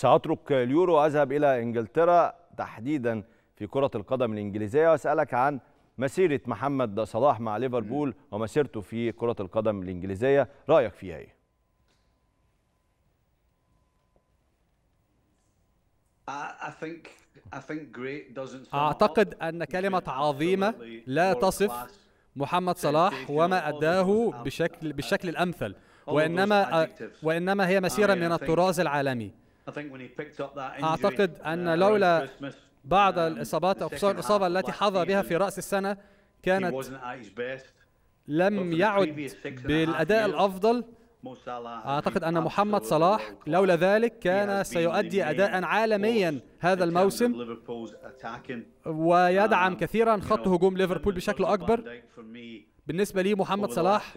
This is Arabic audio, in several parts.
سأترك اليورو وأذهب إلى إنجلترا تحديدا في كرة القدم الإنجليزية وأسألك عن مسيرة محمد صلاح مع ليفربول ومسيرته في كرة القدم الإنجليزية رأيك فيها إيه؟ أعتقد أن كلمة عظيمة لا تصف محمد صلاح وما أداه بشكل بالشكل الأمثل وإنما وإنما هي مسيرة من الطراز العالمي أعتقد uh, أن لولا بعض um, الإصابات أو خصوصا الإصابة التي حظى بها في رأس السنة كانت لم يعد بالأداء الأفضل أعتقد أن محمد صلاح لولا ذلك كان سيؤدي أداء عالميا هذا الموسم ويدعم um, كثيرا خط هجوم ليفربول بشكل أكبر بالنسبة لي محمد صلاح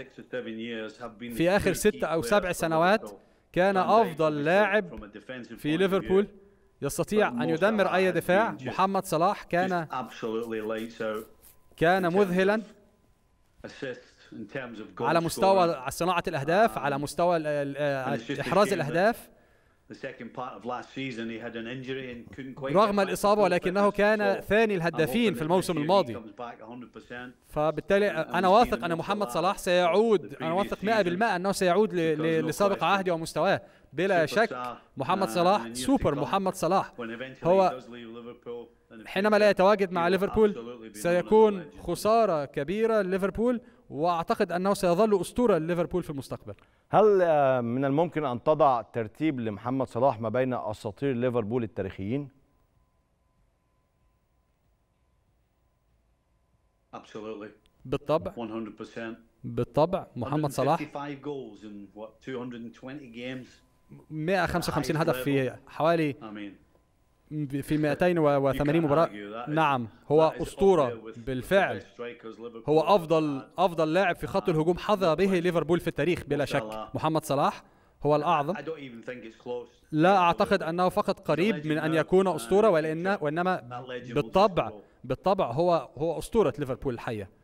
في آخر ست أو سبع سنوات كان أفضل لاعب في ليفربول يستطيع أن يدمر أي دفاع محمد صلاح كان كان مذهلا على مستوى صناعة الأهداف um, على مستوى إحراز الأهداف رغم الإصابة ولكنه كان ثاني الهدافين في الموسم الماضي فبالتالي أنا واثق أن محمد صلاح سيعود أنا واثق 100% أنه سيعود لسابق عهده ومستواه بلا شك آه، محمد صلاح سوبر محمد صلاح هو حينما لا يتواجد مع ليفربول سيكون خسارة كبيرة لليفربول واعتقد انه سيظل اسطوره ليفربول في المستقبل. هل آه، من الممكن ان تضع ترتيب لمحمد صلاح ما بين اساطير ليفربول التاريخيين؟ بالطبع بالطبع محمد صلاح 155 هدف في حوالي في 280 مباراة نعم هو أسطورة بالفعل هو أفضل أفضل لاعب في خط uh, الهجوم حظى به ليفربول في التاريخ بلا شك محمد صلاح هو الأعظم لا أعتقد أنه فقط قريب من أن يكون أسطورة وإنما بالطبع بالطبع هو هو أسطورة ليفربول الحية